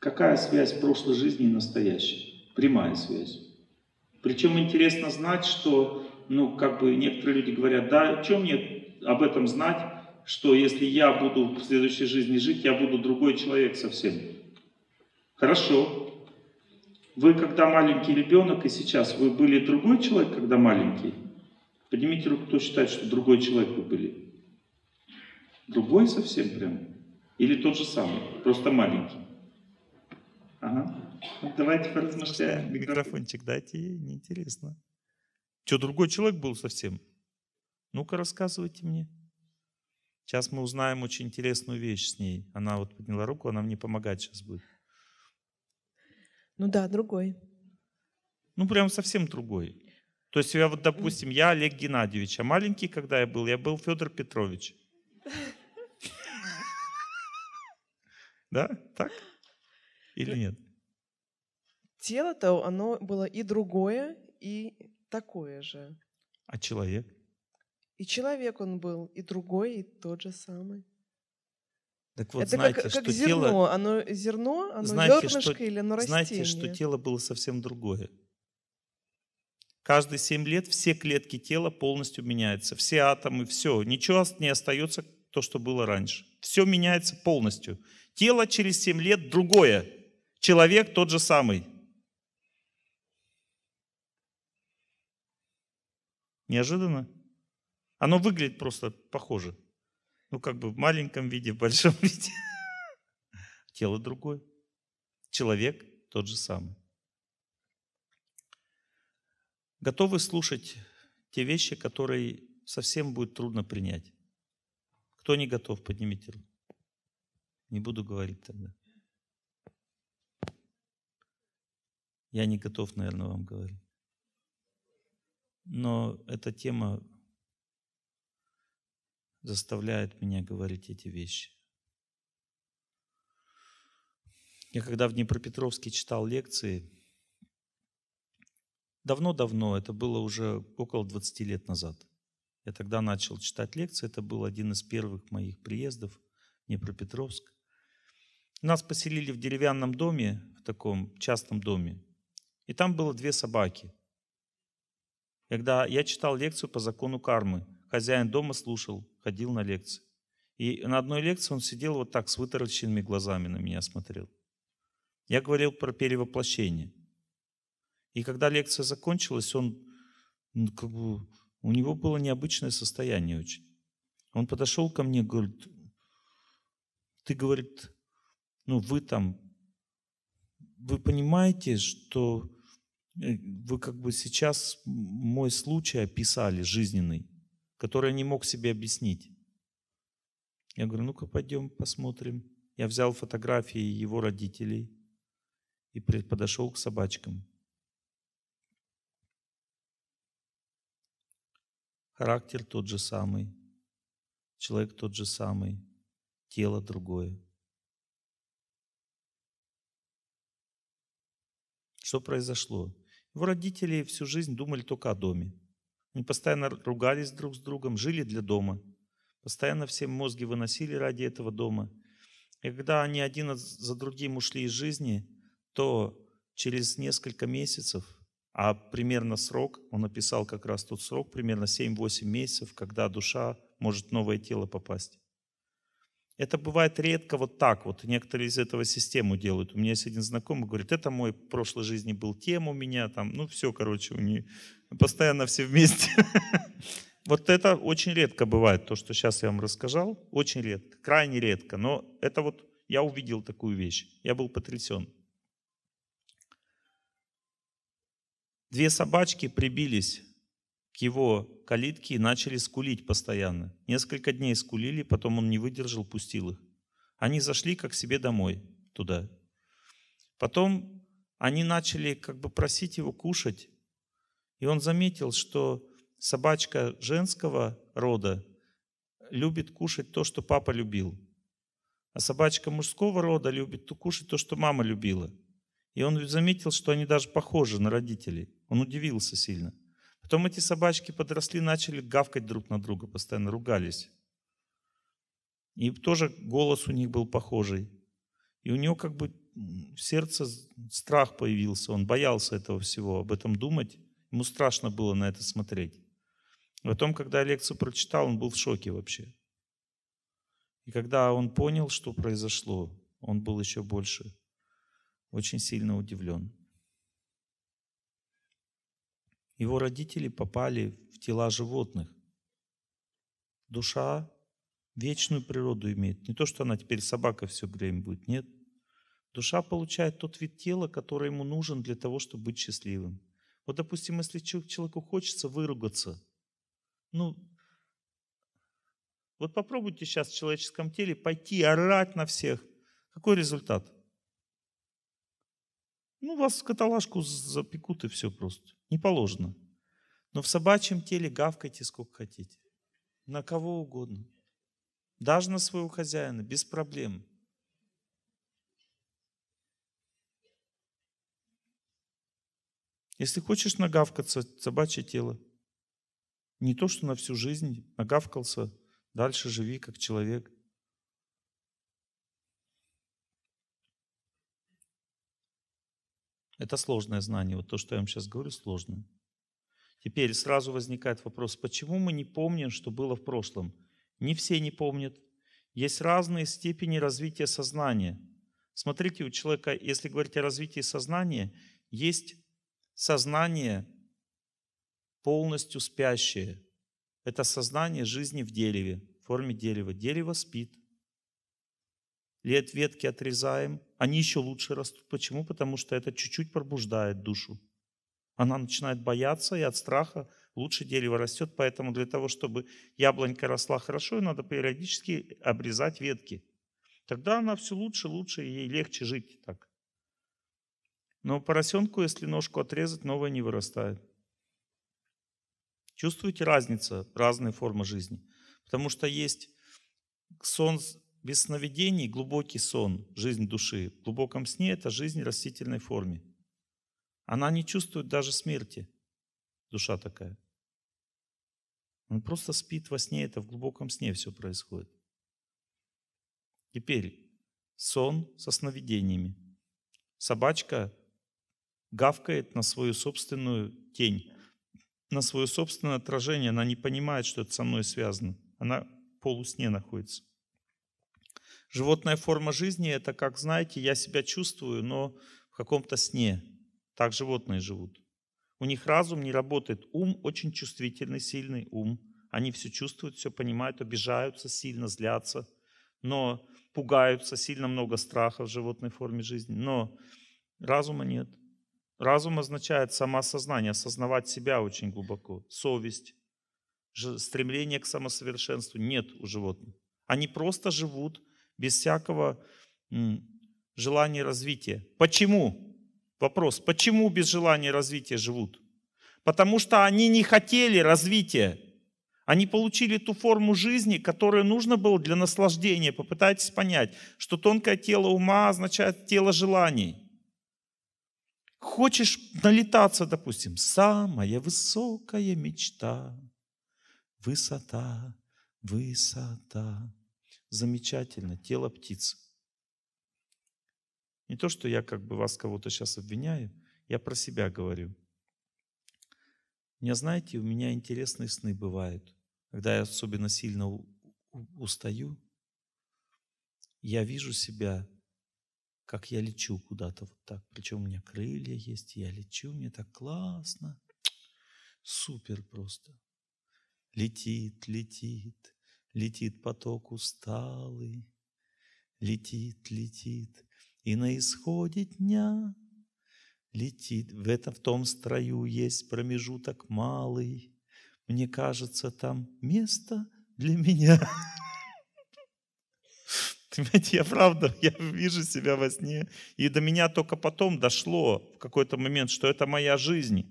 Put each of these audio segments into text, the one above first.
Какая связь прошлой жизни и настоящей? Прямая связь. Причем интересно знать, что, ну, как бы некоторые люди говорят, да, что мне об этом знать, что если я буду в следующей жизни жить, я буду другой человек совсем. Хорошо. Вы когда маленький ребенок, и сейчас вы были другой человек, когда маленький? Поднимите руку, кто считает, что другой человек вы были. Другой совсем прям? Или тот же самый, просто маленький? Ага. Ну, Давайте поразмышляем. Микрофончик дайте ей, неинтересно. Что, другой человек был совсем? Ну-ка, рассказывайте мне. Сейчас мы узнаем очень интересную вещь с ней. Она вот подняла руку, она мне помогать сейчас будет. Ну да, другой. Ну, прям совсем другой. То есть я вот, допустим, я Олег Геннадьевич, а маленький, когда я был, я был Федор Петрович. Да? Так? Или нет? Тело-то, оно было и другое, и такое же. А человек? И человек он был, и другой, и тот же самый. Так вот, это знаете, как, что как зерно. Тело, оно зерно, оно знаете, зернышко что, или оно растение. Знаете, что тело было совсем другое. Каждые 7 лет все клетки тела полностью меняются. Все атомы, все. Ничего не остается то, что было раньше. Все меняется полностью. Тело через 7 лет другое человек тот же самый. Неожиданно. Оно выглядит просто похоже. Ну, как бы в маленьком виде, в большом виде. Тело другое. Человек тот же самый. Готовы слушать те вещи, которые совсем будет трудно принять. Кто не готов, поднимите руку. Не буду говорить тогда. Я не готов, наверное, вам говорить. Но эта тема заставляет меня говорить эти вещи. Я когда в Днепропетровске читал лекции, давно-давно, это было уже около 20 лет назад, я тогда начал читать лекции, это был один из первых моих приездов в Днепропетровск. Нас поселили в деревянном доме, в таком частном доме, и там было две собаки. Когда я читал лекцию по закону кармы, хозяин дома слушал, ходил на лекции. И на одной лекции он сидел вот так с вытаращенными глазами на меня смотрел. Я говорил про перевоплощение. И когда лекция закончилась, он, ну, как бы, у него было необычное состояние очень. Он подошел ко мне, говорит, ты, говорит, ну вы там, вы понимаете, что Э, вы как бы сейчас мой случай описали жизненный, который я не мог себе объяснить. Я говорю, ну-ка пойдем посмотрим. Я взял фотографии его родителей и подошел к собачкам. Характер тот же самый, человек тот же самый, тело другое. Что произошло? Его родители всю жизнь думали только о доме. Они постоянно ругались друг с другом, жили для дома. Постоянно все мозги выносили ради этого дома. И когда они один за другим ушли из жизни, то через несколько месяцев – а примерно срок, он написал как раз тот срок, примерно 7-8 месяцев, когда душа может в новое тело попасть. Это бывает редко вот так вот. Некоторые из этого систему делают. У меня есть один знакомый, говорит, это мой в прошлой жизни был тем у меня, там, ну все, короче, у нее постоянно все вместе. Вот это очень редко бывает, то, что сейчас я вам рассказал, очень редко, крайне редко. Но это вот я увидел такую вещь, я был потрясен. Две собачки прибились его калитке и начали скулить постоянно. Несколько дней скулили, потом он не выдержал, пустил их. Они зашли как себе домой туда. Потом они начали как бы просить его кушать, и он заметил, что собачка женского рода любит кушать то, что папа любил, а собачка мужского рода любит кушать то, что мама любила. И он заметил, что они даже похожи на родителей. Он удивился сильно. Потом эти собачки подросли, начали гавкать друг на друга, постоянно ругались. И тоже голос у них был похожий. И у него как бы в сердце страх появился, он боялся этого всего, об этом думать. Ему страшно было на это смотреть. Потом, когда я лекцию прочитал, он был в шоке вообще. И когда он понял, что произошло, он был еще больше очень сильно удивлен. Его родители попали в тела животных. Душа вечную природу имеет. Не то, что она теперь собака все время будет, нет. Душа получает тот вид тела, который ему нужен для того, чтобы быть счастливым. Вот, допустим, если человеку хочется выругаться, ну, вот попробуйте сейчас в человеческом теле пойти орать на всех. Какой результат? Ну, вас в каталажку запекут и все просто. Не положено. Но в собачьем теле гавкайте сколько хотите. На кого угодно. Даже на своего хозяина, без проблем. Если хочешь нагавкаться, собачье тело. Не то, что на всю жизнь нагавкался, дальше живи как человек – Это сложное знание. Вот то, что я вам сейчас говорю, сложное. Теперь сразу возникает вопрос, почему мы не помним, что было в прошлом? Не все не помнят. Есть разные степени развития сознания. Смотрите, у человека, если говорить о развитии сознания, есть сознание полностью спящее. Это сознание жизни в дереве, в форме дерева. Дерево спит. Лет ветки отрезаем, они еще лучше растут. Почему? Потому что это чуть-чуть пробуждает душу. Она начинает бояться, и от страха лучше дерево растет. Поэтому для того, чтобы яблонька росла хорошо, ее надо периодически обрезать ветки. Тогда она все лучше, лучше, и ей легче жить так. Но поросенку, если ножку отрезать, новая не вырастает. Чувствуете разницу, разные формы жизни? Потому что есть солнце. Без сновидений глубокий сон, жизнь души. В глубоком сне это жизнь в растительной форме. Она не чувствует даже смерти, душа такая. Он просто спит во сне, это в глубоком сне все происходит. Теперь сон со сновидениями. Собачка гавкает на свою собственную тень, на свое собственное отражение. Она не понимает, что это со мной связано. Она в полусне находится. Животная форма жизни – это, как знаете, я себя чувствую, но в каком-то сне. Так животные живут. У них разум не работает. Ум очень чувствительный, сильный ум. Они все чувствуют, все понимают, обижаются сильно, злятся, но пугаются, сильно много страха в животной форме жизни. Но разума нет. Разум означает самоосознание, осознавать себя очень глубоко, совесть, стремление к самосовершенству нет у животных. Они просто живут без всякого желания развития. Почему? Вопрос, почему без желания развития живут? Потому что они не хотели развития. Они получили ту форму жизни, которая нужна была для наслаждения. Попытайтесь понять, что тонкое тело ума означает тело желаний. Хочешь налетаться, допустим, самая высокая мечта, высота, высота. Замечательно, тело птиц. Не то, что я как бы вас кого-то сейчас обвиняю, я про себя говорю. У меня, знаете, у меня интересные сны бывают. Когда я особенно сильно устаю, я вижу себя, как я лечу куда-то вот так. Причем у меня крылья есть, я лечу, мне так классно. Супер просто. Летит, летит, Летит поток усталый, летит, летит, и на исходе дня летит. В этом в том строю есть промежуток малый. Мне кажется, там место для меня. Понимаете, я правда, я вижу себя во сне. И до меня только потом дошло в какой-то момент, что это моя жизнь.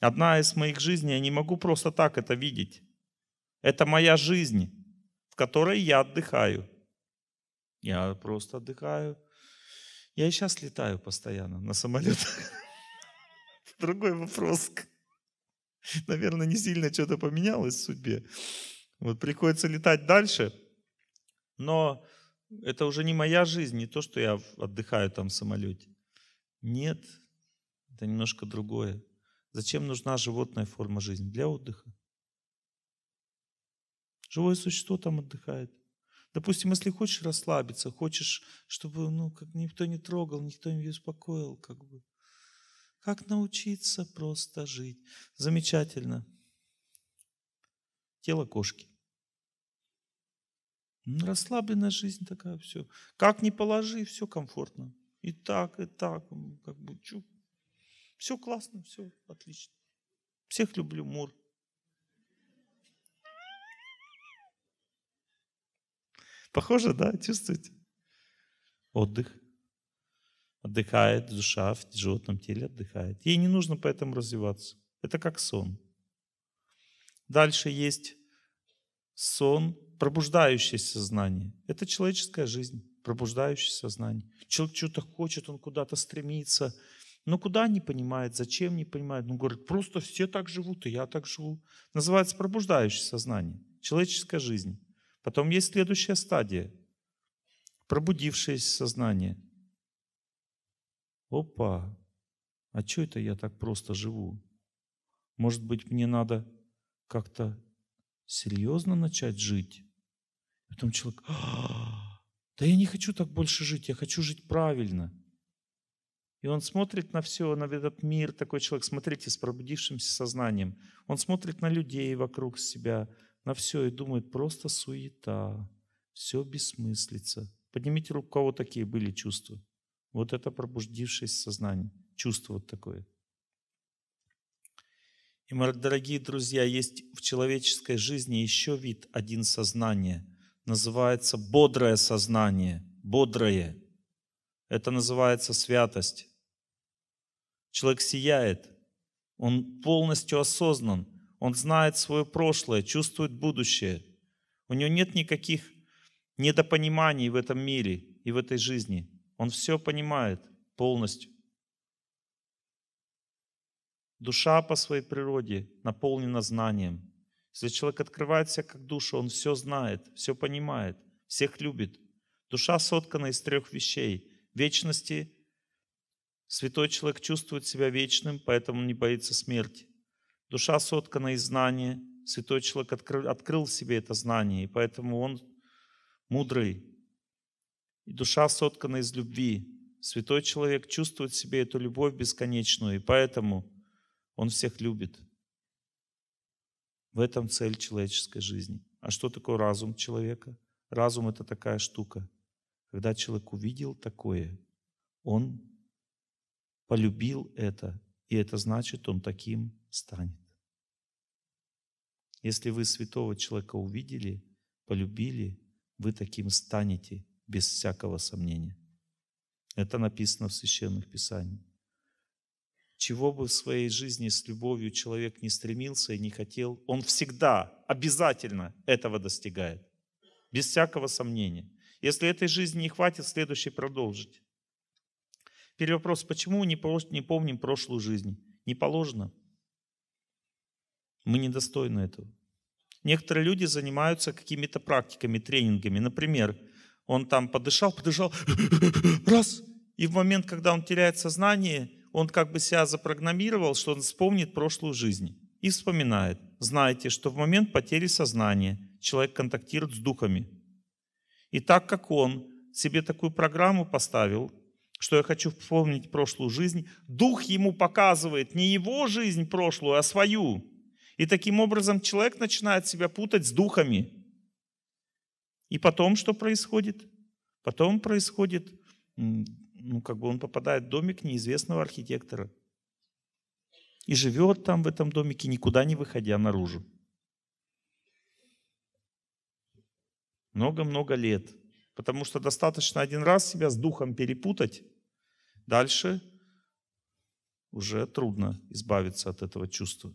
Одна из моих жизней, я не могу просто так это видеть. Это моя жизнь, в которой я отдыхаю. Я просто отдыхаю. Я и сейчас летаю постоянно на самолетах. Другой вопрос. Наверное, не сильно что-то поменялось в судьбе. Вот приходится летать дальше, но это уже не моя жизнь, не то, что я отдыхаю там в самолете. Нет, это немножко другое. Зачем нужна животная форма жизни? Для отдыха. Живое существо там отдыхает. Допустим, если хочешь расслабиться, хочешь, чтобы ну, как никто не трогал, никто не успокоил, как бы. Как научиться просто жить? Замечательно. Тело кошки. расслабленная жизнь такая, все. Как не положи, все комфортно. И так, и так, как бы, чу. Все классно, все отлично. Всех люблю, Мур. Похоже, да, чувствуете? Отдых. Отдыхает душа в животном теле, отдыхает. Ей не нужно поэтому развиваться. Это как сон. Дальше есть сон, пробуждающее сознание. Это человеческая жизнь, пробуждающее сознание. Человек что-то хочет, он куда-то стремится, но куда не понимает, зачем не понимает. Ну, говорит, просто все так живут, и я так живу. Называется пробуждающее сознание, человеческая жизнь. Потом есть следующая стадия. Пробудившееся сознание. Опа, а что это я так просто живу? Может быть, мне надо как-то серьезно начать жить? Потом человек, «А, да я не хочу так больше жить, я хочу жить правильно. И он смотрит на все, на этот мир, такой человек, смотрите, с пробудившимся сознанием. Он смотрит на людей вокруг себя, на все и думает просто суета, все бессмыслица. Поднимите руку, у кого такие были чувства. Вот это пробуждившееся сознание, чувство вот такое. И, дорогие друзья, есть в человеческой жизни еще вид, один сознание. Называется бодрое сознание, бодрое. Это называется святость. Человек сияет, он полностью осознан – он знает свое прошлое, чувствует будущее. У него нет никаких недопониманий в этом мире и в этой жизни. Он все понимает полностью. Душа по своей природе наполнена знанием. Если человек открывает себя как душу, он все знает, все понимает, всех любит. Душа соткана из трех вещей. Вечности. Святой человек чувствует себя вечным, поэтому он не боится смерти. Душа соткана из знания. Святой человек открыл, в себе это знание, и поэтому он мудрый. И душа соткана из любви. Святой человек чувствует в себе эту любовь бесконечную, и поэтому он всех любит. В этом цель человеческой жизни. А что такое разум человека? Разум — это такая штука. Когда человек увидел такое, он полюбил это и это значит, он таким станет. Если вы святого человека увидели, полюбили, вы таким станете, без всякого сомнения. Это написано в священных писаниях. Чего бы в своей жизни с любовью человек не стремился и не хотел, он всегда, обязательно этого достигает. Без всякого сомнения. Если этой жизни не хватит, следующей продолжить. Теперь вопрос, почему мы не помним прошлую жизнь? Не положено. Мы недостойны этого. Некоторые люди занимаются какими-то практиками, тренингами. Например, он там подышал, подышал, раз, и в момент, когда он теряет сознание, он как бы себя запрограммировал, что он вспомнит прошлую жизнь. И вспоминает. Знаете, что в момент потери сознания человек контактирует с духами. И так как он себе такую программу поставил, что я хочу вспомнить прошлую жизнь, Дух ему показывает не его жизнь прошлую, а свою. И таким образом человек начинает себя путать с духами. И потом что происходит? Потом происходит, ну как бы он попадает в домик неизвестного архитектора. И живет там в этом домике, никуда не выходя наружу. Много-много лет – Потому что достаточно один раз себя с духом перепутать, дальше уже трудно избавиться от этого чувства.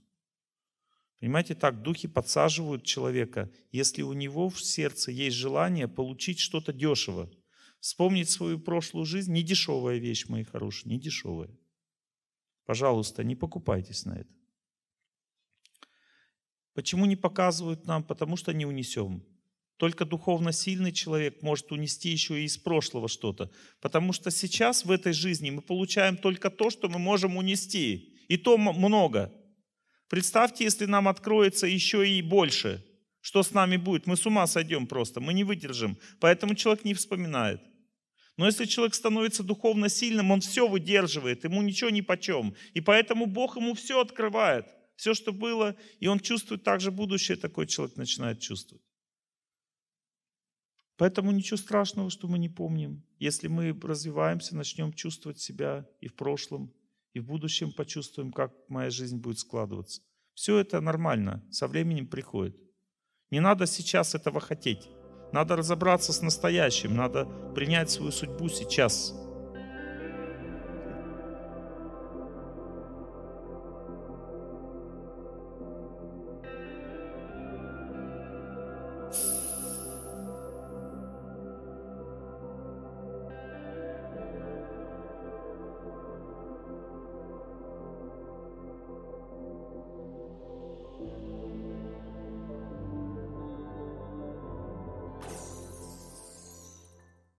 Понимаете, так духи подсаживают человека, если у него в сердце есть желание получить что-то дешево, вспомнить свою прошлую жизнь, не дешевая вещь, мои хорошие, не дешевая. Пожалуйста, не покупайтесь на это. Почему не показывают нам? Потому что не унесем. Только духовно сильный человек может унести еще и из прошлого что-то. Потому что сейчас в этой жизни мы получаем только то, что мы можем унести. И то много. Представьте, если нам откроется еще и больше. Что с нами будет? Мы с ума сойдем просто, мы не выдержим. Поэтому человек не вспоминает. Но если человек становится духовно сильным, он все выдерживает, ему ничего ни почем. И поэтому Бог ему все открывает, все, что было, и он чувствует также будущее, такой человек начинает чувствовать. Поэтому ничего страшного, что мы не помним. Если мы развиваемся, начнем чувствовать себя и в прошлом, и в будущем почувствуем, как моя жизнь будет складываться. Все это нормально, со временем приходит. Не надо сейчас этого хотеть. Надо разобраться с настоящим, надо принять свою судьбу сейчас.